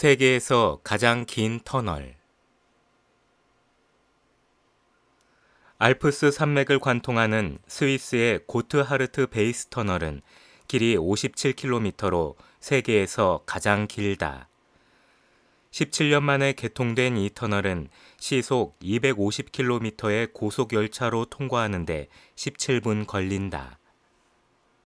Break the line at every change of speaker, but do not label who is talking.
세계에서 가장 긴 터널 알프스 산맥을 관통하는 스위스의 고트하르트 베이스 터널은 길이 57km로 세계에서 가장 길다. 17년 만에 개통된 이 터널은 시속 250km의 고속열차로 통과하는데 17분 걸린다.